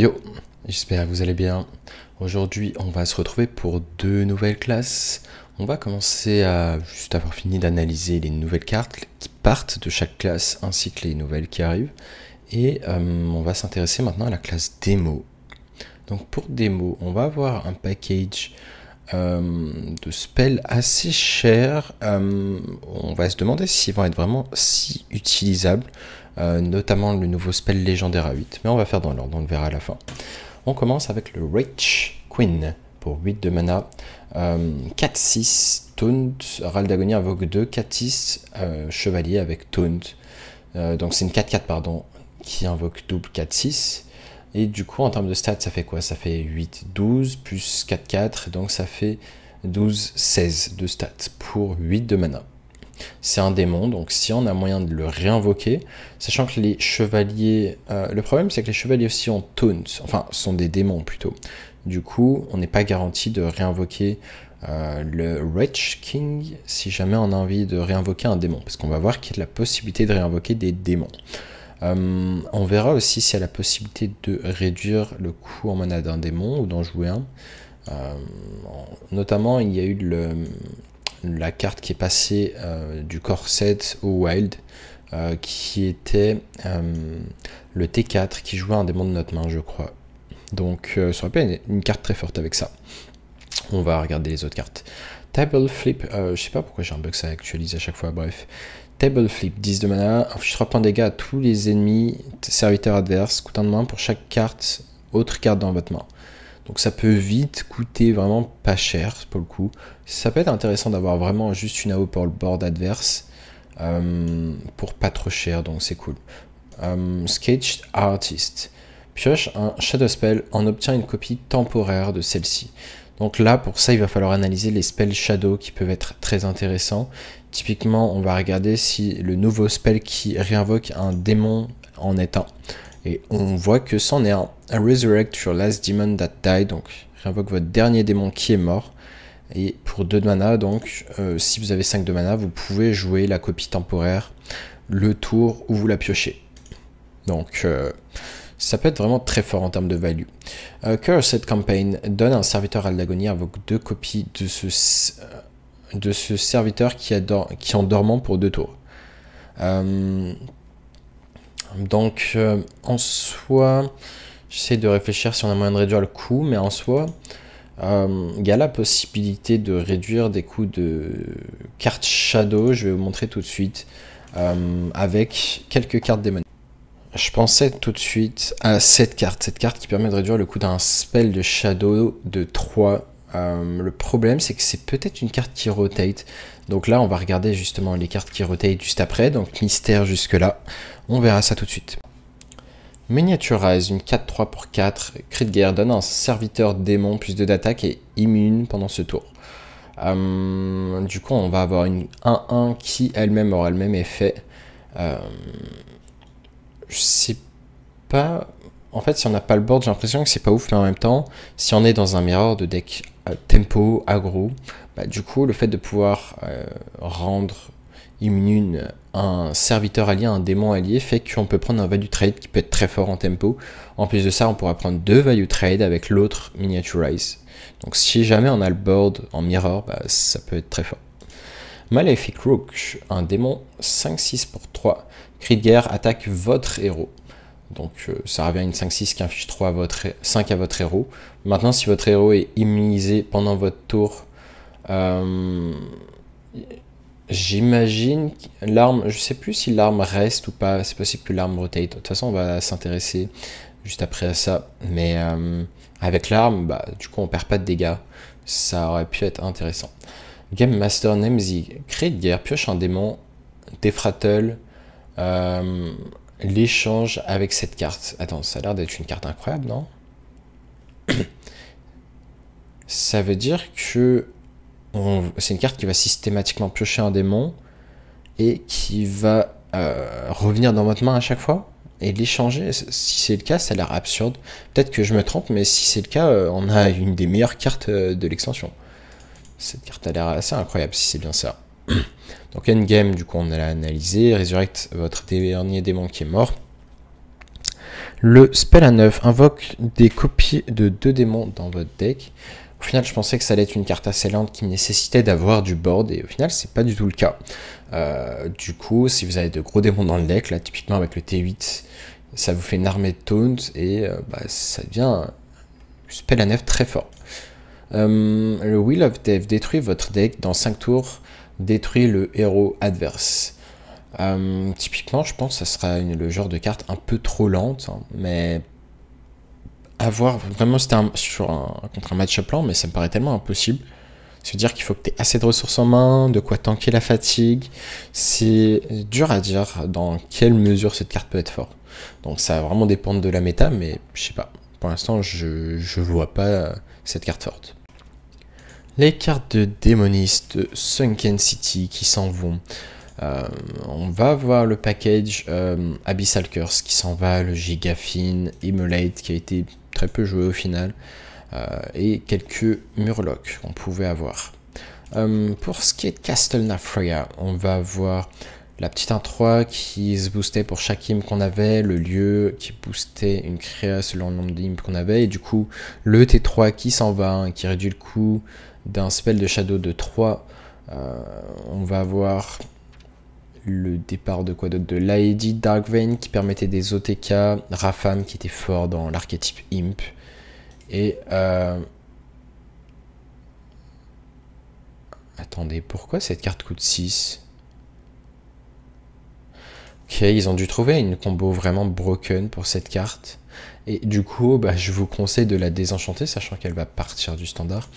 Yo, j'espère que vous allez bien. Aujourd'hui, on va se retrouver pour deux nouvelles classes. On va commencer à juste avoir fini d'analyser les nouvelles cartes qui partent de chaque classe ainsi que les nouvelles qui arrivent. Et euh, on va s'intéresser maintenant à la classe démo. Donc pour démo, on va avoir un package euh, de spells assez cher. Euh, on va se demander s'ils vont être vraiment si utilisables. Euh, notamment le nouveau spell légendaire à 8, mais on va faire dans l'ordre, on le verra à la fin. On commence avec le Rich Queen pour 8 de mana. 4-6, euh, Taunt, Ral d'agonie invoque 2, 4-6, euh, Chevalier avec Taunt. donc c'est une 4-4, pardon, qui invoque double 4-6. Et du coup, en termes de stats, ça fait quoi Ça fait 8, 12, plus 4, 4, donc ça fait 12, 16 de stats pour 8 de mana. C'est un démon, donc si on a moyen de le réinvoquer, sachant que les chevaliers... Euh, le problème c'est que les chevaliers aussi ont taunt, enfin sont des démons plutôt. Du coup, on n'est pas garanti de réinvoquer euh, le Wretch King si jamais on a envie de réinvoquer un démon, parce qu'on va voir qu'il y a la possibilité de réinvoquer des démons. Euh, on verra aussi s'il y a la possibilité de réduire le coût en mana d'un démon ou d'en jouer un. notamment, il y a eu le, la carte qui est passée euh, du corset au wild, euh, qui était euh, le T4 qui jouait un démon de notre main, je crois. Donc ça aurait pu être une, carte très forte avec ça. On va regarder les autres cartes. Table Flip, je sais pas pourquoi j'ai un bug, ça actualise à chaque fois, bref. Table Flip, 10 de mana, inflige 3 points de dégâts à tous les ennemis, serviteurs adverses, coûtant de main pour chaque carte, autre carte dans votre main. Donc ça peut vite coûter vraiment pas cher pour le coup. Ça peut être intéressant d'avoir vraiment juste une AO pour le board adverse euh, pour pas trop cher, donc c'est cool. Sketch Sketched Artist. Pioche un Shadow Spell, en obtient une copie temporaire de celle-ci. Donc là, pour ça, il va falloir analyser les spells Shadow qui peuvent être très intéressants. Typiquement, on va regarder si le nouveau spell qui réinvoque un démon en est un. Et on voit que c'en est un. resurrect your last demon that died. Donc, réinvoque votre dernier démon qui est mort. Et pour 2 de mana, donc, euh, si vous avez 5 de mana, vous pouvez jouer la copie temporaire le tour où vous la piochez. Donc, euh, ça peut être vraiment très fort en termes de value. Euh, Curse, cette Campaign donne un serviteur à l'agonie invoque deux copies de ce, serviteur qui, est qui en dormant pour deux tours. Donc euh, en soi, j'essaie de réfléchir si on a moyen de réduire le coût, mais en soi, euh, il y a la possibilité de réduire des coûts de cartes Shadow, je vais vous montrer tout de suite, euh, avec quelques cartes démon. Je pensais tout de suite à cette carte, cette carte qui permet de réduire le coût d'un spell de Shadow de 3 euh, le problème, c'est que c'est peut-être une carte qui rotate. Donc là, on va regarder justement les cartes qui rotate juste après. Donc mystère jusque-là. On verra ça tout de suite. Miniaturize, une 4-3 pour 4. Crit de guerre donne un serviteur démon plus 2 d'attaque et immune pendant ce tour. Euh, du coup, on va avoir une 1-1 qui elle-même aura le même effet. Euh, je sais pas. En fait, si on n'a pas le board, j'ai l'impression que c'est pas ouf, mais en même temps, si on est dans un mirror de deck euh, tempo, agro, bah, du coup, le fait de pouvoir euh, rendre immune un serviteur allié, un démon allié, fait qu'on peut prendre un value trade qui peut être très fort en tempo. En plus de ça, on pourra prendre deux value trade avec l'autre miniaturize. Donc si jamais on a le board en mirror, bah, ça peut être très fort. Malefic Rook, un démon 5-6 pour 3. Cri de guerre, attaque votre héros. Donc euh, ça revient à une 5-6 qui inflige 3 à votre, 5 à votre héros. Maintenant, si votre héros est immunisé pendant votre tour, euh, j'imagine l'arme, je sais plus si l'arme reste ou pas, c'est possible que l'arme rotate. De toute façon, on va s'intéresser juste après à ça. Mais euh, avec l'arme, bah, du coup, on perd pas de dégâts. Ça aurait pu être intéressant. Game Master Nemzi, crée de guerre, pioche un démon, défratel... Euh, l'échange avec cette carte. Attends, ça a l'air d'être une carte incroyable, non Ça veut dire que c'est une carte qui va systématiquement piocher un démon et qui va euh, revenir dans votre main à chaque fois et l'échanger. Si c'est le cas, ça a l'air absurde. Peut-être que je me trompe, mais si c'est le cas, euh, on a une des meilleures cartes euh, de l'extension. Cette carte a l'air assez incroyable si c'est bien ça. Donc Endgame, du coup, on l'a analysé. Resurrect, votre dernier démon qui est mort. Le spell à 9 invoque des copies de deux démons dans votre deck. Au final, je pensais que ça allait être une carte assez lente qui nécessitait d'avoir du board, et au final, c'est pas du tout le cas. Euh, du coup, si vous avez de gros démons dans le deck, là, typiquement avec le T8, ça vous fait une armée de taunts et euh, bah, ça devient un spell à 9 très fort. Euh, le Wheel of Death détruit votre deck dans 5 tours détruit le héros adverse. Euh, typiquement, je pense que ça sera le genre de carte un peu trop lente, hein, mais avoir vraiment, c'était sur un, contre un match-up plan, mais ça me paraît tellement impossible. Se dire qu'il faut que tu aies assez de ressources en main, de quoi tanker la fatigue. C'est dur à dire dans quelle mesure cette carte peut être forte. Donc ça va vraiment dépendre de la méta, mais je sais pas. Pour l'instant, je, je vois pas euh, cette carte forte. Les cartes de démonistes Sunken City qui s'en vont. Euh, on va voir le package euh, Abyssalkers Abyssal Curse qui s'en va, le Gigafine, Immolate qui a été très peu joué au final, euh, et quelques Murlocs qu'on pouvait avoir. pour ce qui est de Castle on va voir la petite 1-3 qui se boostait pour chaque hymne qu'on avait, le lieu qui boostait une créa selon le nombre d'hymnes qu'on avait, et du coup le T3 qui s'en va, hein, qui réduit le coût d'un spell de shadow de 3, euh, on va avoir le départ de quoi d'autre De Lady Darkvein qui permettait des OTK, Rafam qui était fort dans l'archétype Imp, et... Euh, attendez, pourquoi cette carte coûte 6 ils ont dû trouver une combo vraiment broken pour cette carte. Et du coup, bah, je vous conseille de la désenchanter, sachant qu'elle va partir du standard.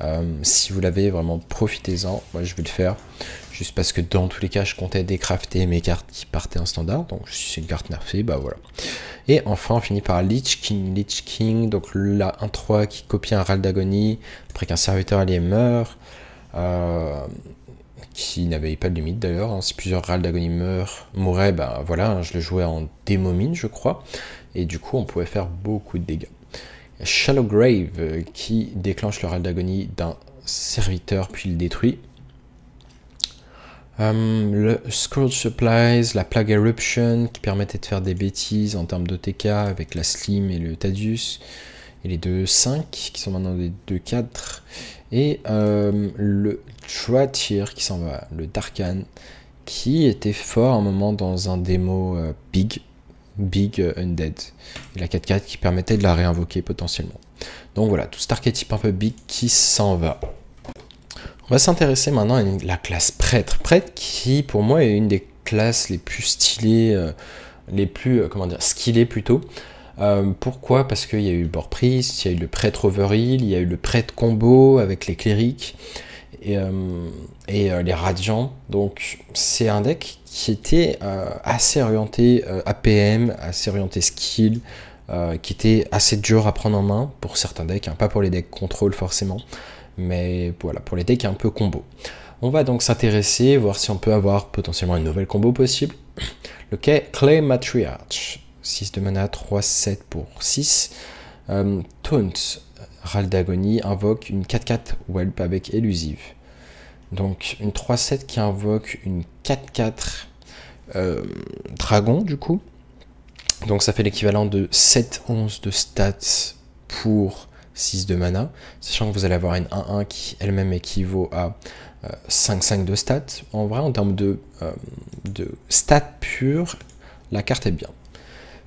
Euh, si vous l'avez, vraiment profitez-en. Moi, je vais le faire, juste parce que dans tous les cas, je comptais décrafter mes cartes qui partaient en standard. Donc, si c'est une carte nerfée, bah voilà. Et enfin, on finit par Lich King. Lich King, donc la 1-3 qui copie un Ral d'agonie, après qu'un serviteur allié meurt. Euh, qui n'avait pas de limite d'ailleurs. Hein. Si plusieurs râles d'agonie meurent, mouraient, ben voilà, hein, je le jouais en démomine, je crois, et du coup on pouvait faire beaucoup de dégâts. Shallow Grave euh, qui déclenche le râle d'agonie d'un serviteur puis le détruit. Euh, le Scourge Supplies, la Plague Eruption qui permettait de faire des bêtises en termes d'OTK avec la Slim et le Tadius, et les deux 5 qui sont maintenant des 2-4, et euh, le Tratir qui s'en va, le Darkan, qui était fort un moment dans un démo euh, Big, Big euh, Undead, et la 4-4 qui permettait de la réinvoquer potentiellement. Donc voilà, tout cet archétype un peu Big qui s'en va. On va s'intéresser maintenant à la classe prêtre. Prêtre qui, pour moi, est une des classes les plus stylées, euh, les plus, comment dire, skillées plutôt. pourquoi Parce qu'il y a eu le bord priest, il y a eu le prêtre overheal, il y a eu le prêtre combo avec les clérics et, euh, euh, les Radiants. Donc c'est un deck qui était euh, assez orienté APM, assez orienté skill, qui était assez dur à prendre en main pour certains decks, hein. pas pour les decks contrôle forcément, mais voilà, pour les decks un peu combo. On va donc s'intéresser, voir si on peut avoir potentiellement une nouvelle combo possible. Le Clay Matriarch, 6 de mana, 3, 7 pour 6. taunt, d'agonie invoque une 4-4 Welp avec élusive. Donc une 3-7 qui invoque une 4-4 euh, Dragon du coup. Donc ça fait l'équivalent de 7-11 de stats pour 6 de mana, sachant que vous allez avoir une 1-1 qui elle-même équivaut à 5-5 euh, de stats. En vrai, en termes de, euh, de stats purs, la carte est bien.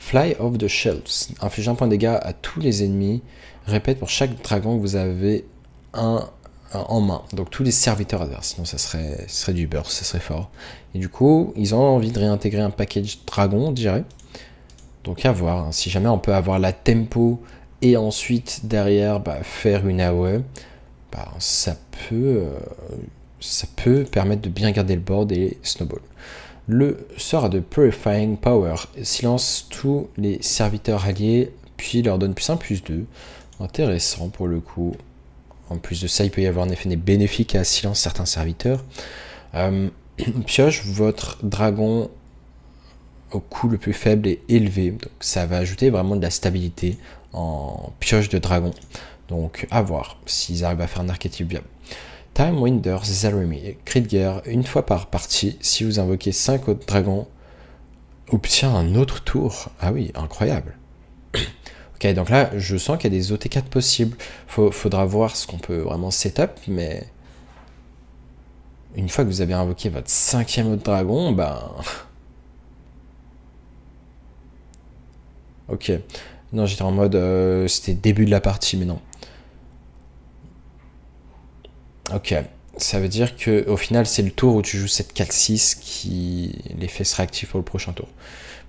Fly off the shelves, inflige un point de dégâts à tous les ennemis. Répète pour chaque dragon que vous avez un, en main. Donc tous les serviteurs adverses, sinon ça serait, serait du burst, ça serait fort. Et du coup, ils ont envie de réintégrer un package dragon, on dirait. Donc à voir, hein. si jamais on peut avoir la tempo et ensuite derrière bah, faire une AOE, bah, ça, peut, euh, ça peut permettre de bien garder le board et snowball le sort de Purifying Power silence tous les serviteurs alliés, puis leur donne plus 1, plus 2. Intéressant pour le coup. En plus de ça, il peut y avoir un effet bénéfique à silence certains serviteurs. Euh, pioche votre dragon au coût le plus faible et élevé. Donc ça va ajouter vraiment de la stabilité en pioche de dragon. Donc à voir s'ils arrivent à faire un archétype viable. Time Winders, Zeremy, crit une fois par partie. Si vous invoquez 5 autres dragons, obtient un autre tour. Ah oui, incroyable. ok, donc là, je sens qu'il y a des OT4 possibles. faudra voir ce qu'on peut vraiment setup, mais. Une fois que vous avez invoqué votre cinquième autre dragon, ben. ok. Non, j'étais en mode. Euh, c'était début de la partie, mais non. Ok, ça veut dire que au final, c'est le tour où tu joues cette 4-6 qui l'effet sera actif pour le prochain tour.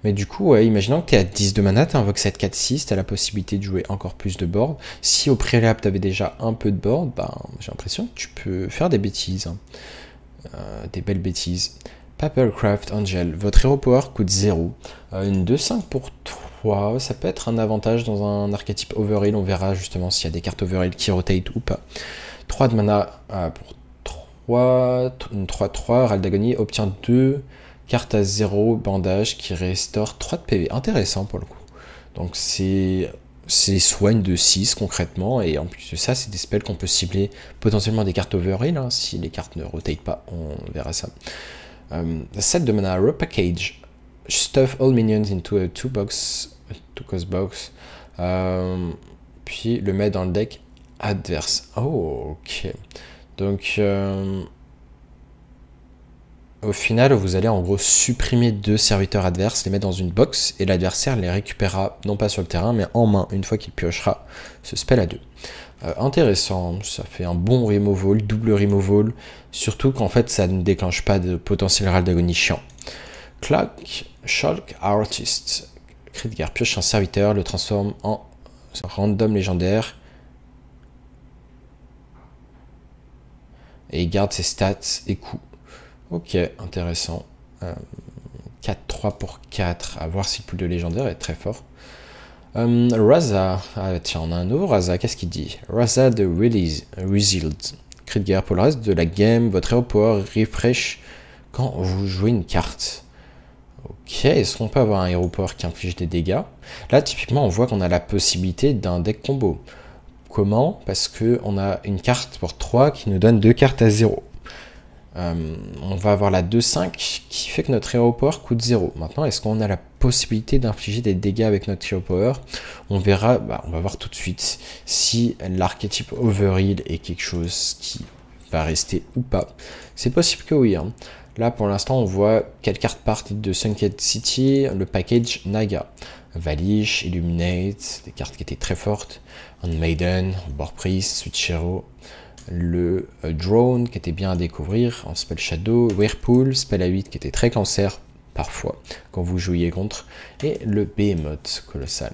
Mais du coup, imaginons que tu es à 10 de mana, tu invoques cette 4-6, tu as la possibilité de jouer encore plus de board. Si au préalable, tu avais déjà un peu de board, ben, j'ai l'impression que tu peux faire des bêtises. Hein. Euh, des belles bêtises. Papercraft Angel, votre hero power coûte 0. Euh, une 2-5 pour 3, ça peut être un avantage dans un archétype overheal. On verra justement s'il y a des cartes overheal qui rotate ou pas. 3 de mana euh, pour 3, 3, 3, d'agonie obtient 2 cartes à 0 bandage qui restaure 3 de PV. Intéressant pour le coup. Donc c'est soigne de 6 concrètement, et en plus de ça, c'est des spells qu'on peut cibler potentiellement des cartes overheal, hein. si les cartes ne rotate pas, on verra ça. Euh, 7 de mana, repackage, stuff all minions into a 2 box, two cost box, euh, puis le met dans le deck adverse. Oh, ok. Donc, euh, au final, vous allez en gros supprimer deux serviteurs adverses, les mettre dans une box, et l'adversaire les récupérera, non pas sur le terrain, mais en main, une fois qu'il piochera ce spell à deux. Euh, intéressant, ça fait un bon removal, double removal, surtout qu'en fait, ça ne déclenche pas de potentiel ral d'agonie chiant. clock Shulk Artist. guerre pioche un serviteur, le transforme en random légendaire et garde ses stats et coûts. Ok, intéressant. 4-3 euh, pour 4, à voir si le de légendaire est très fort. Euh, Raza, ah, tiens, on a un nouveau Raza, qu'est-ce qu'il dit Raza de Release, crit de guerre pour le reste de la game, votre aéroport refresh quand vous jouez une carte. Ok, est-ce qu'on peut avoir un aéroport qui inflige des dégâts Là, typiquement, on voit qu'on a la possibilité d'un deck combo. Comment Parce qu'on a une carte pour 3 qui nous donne 2 cartes à 0. Euh, on va avoir la 2-5 qui fait que notre hero power coûte 0. Maintenant, est-ce qu'on a la possibilité d'infliger des dégâts avec notre hero power On verra, bah, on va voir tout de suite si l'archétype overheal est quelque chose qui va rester ou pas. C'est possible que oui. Hein. Là, pour l'instant, on voit quelles cartes partent de Sunken City, le package Naga. Valish, Illuminate, des cartes qui étaient très fortes. Unmaiden, Warpriest, Switchero, le euh, Drone qui était bien à découvrir, en Spell Shadow, Whirlpool, Spell A8 qui était très cancer parfois quand vous jouiez contre, et le Behemoth colossal.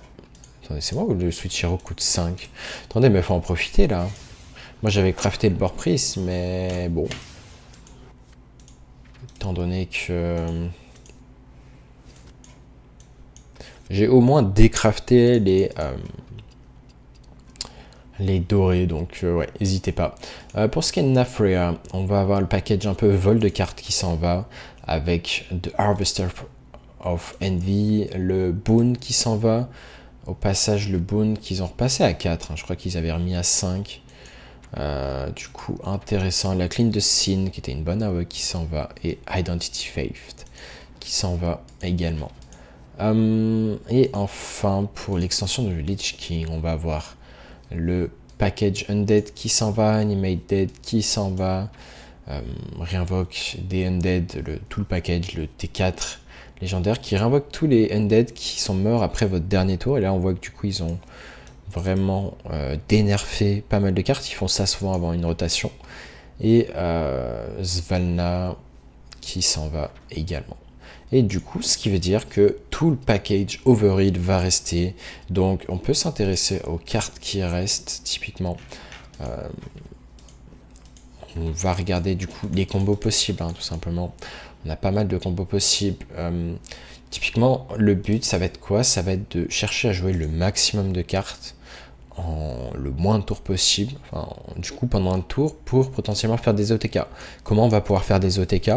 Attendez, c'est moi ou le Switchero coûte 5 Attendez, mais faut en profiter là. Moi j'avais crafté le Warpriest, mais bon, Étant donné que j'ai au moins décrafté les, euh, les dorés, donc euh, n'hésitez pas. Euh, pour ce qui est de on va avoir le package un peu vol de cartes qui s'en va, avec The Harvester of Envy, le Boon qui s'en va. Au passage, le Boon qu'ils ont repassé à 4, hein, je crois qu'ils avaient remis à 5. Euh, du coup, intéressant. La clean de Sin, qui était une bonne AOE, qui s'en va. Et Identity Faith, qui s'en va également. Hum, et enfin, pour l'extension de Lich King, on va avoir le package Undead qui s'en va, Animate Dead qui s'en va, hum, réinvoque des Undead, le, tout le package, le T4 légendaire, qui réinvoque tous les Undead qui sont morts après votre dernier tour. Et là, on voit que du coup, ils ont vraiment euh, pas mal de cartes. Ils font ça souvent avant une rotation. Et euh, Svalna qui s'en va également. Et du coup, ce qui veut dire que tout le package overhead va rester. Donc on peut s'intéresser aux cartes qui restent typiquement. Euh, on va regarder du coup les combos possibles hein, tout simplement. On a pas mal de combos possibles. Euh, typiquement, le but, ça va être quoi Ça va être de chercher à jouer le maximum de cartes le moins de tours possible, du coup pendant un tour, pour potentiellement faire des OTK. Comment on va pouvoir faire des OTK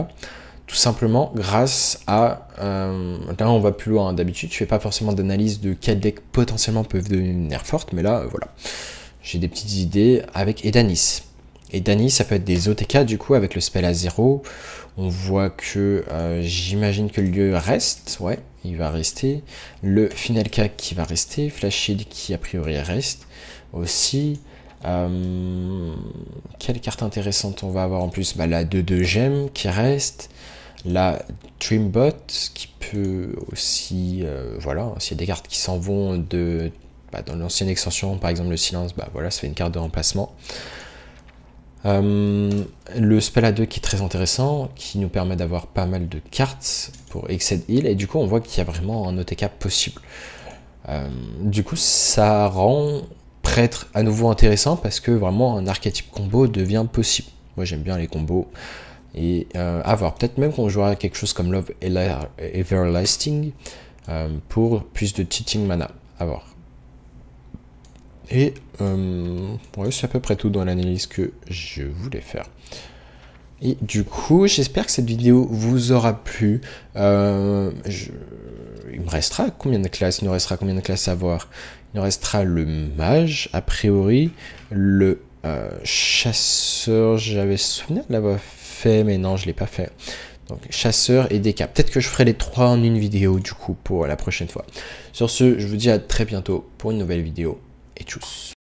tout simplement grâce à... Euh, là, on va plus loin. D'habitude, je fais pas forcément d'analyse de quels deck potentiellement peuvent devenir forte, mais là, euh, voilà. J'ai des petites idées avec Edanis. Et Dany, ça peut être des OTK du coup avec le spell à zéro. On voit que euh, j'imagine que le lieu reste, ouais, il va rester. Le final cac qui va rester, Flash Shield qui a priori reste aussi. Euh, quelle carte intéressante on va avoir en plus bah, La 2-2 gemme qui reste. La Trimbot qui peut aussi, euh, voilà, s'il y a des cartes qui s'en vont de, bah, dans l'ancienne extension, par exemple le silence, bah voilà, ça fait une carte de remplacement. Euh, le spell à 2 qui est très intéressant, qui nous permet d'avoir pas mal de cartes pour Exceed Heal, et du coup on voit qu'il y a vraiment un OTK possible. Euh, du coup ça rend prêtre à nouveau intéressant parce que vraiment un archétype combo devient possible. Moi j'aime bien les combos et euh, avoir Peut-être même qu'on jouera quelque chose comme Love Everlasting pour plus de cheating mana. À voir. Et euh, c'est à peu près tout dans l'analyse que je voulais faire. Et du coup, j'espère que cette vidéo vous aura plu. Euh, il me restera combien de classes Il nous restera combien de classes à voir Il nous restera le mage, a priori, le euh, chasseur. J'avais souvenir de l'avoir fait, mais non, je ne l'ai pas fait. Donc, chasseur et décap. Peut-être que je ferai les trois en une vidéo, du coup, pour la prochaine fois. Sur ce, je vous dis à très bientôt pour une nouvelle vidéo et tchuss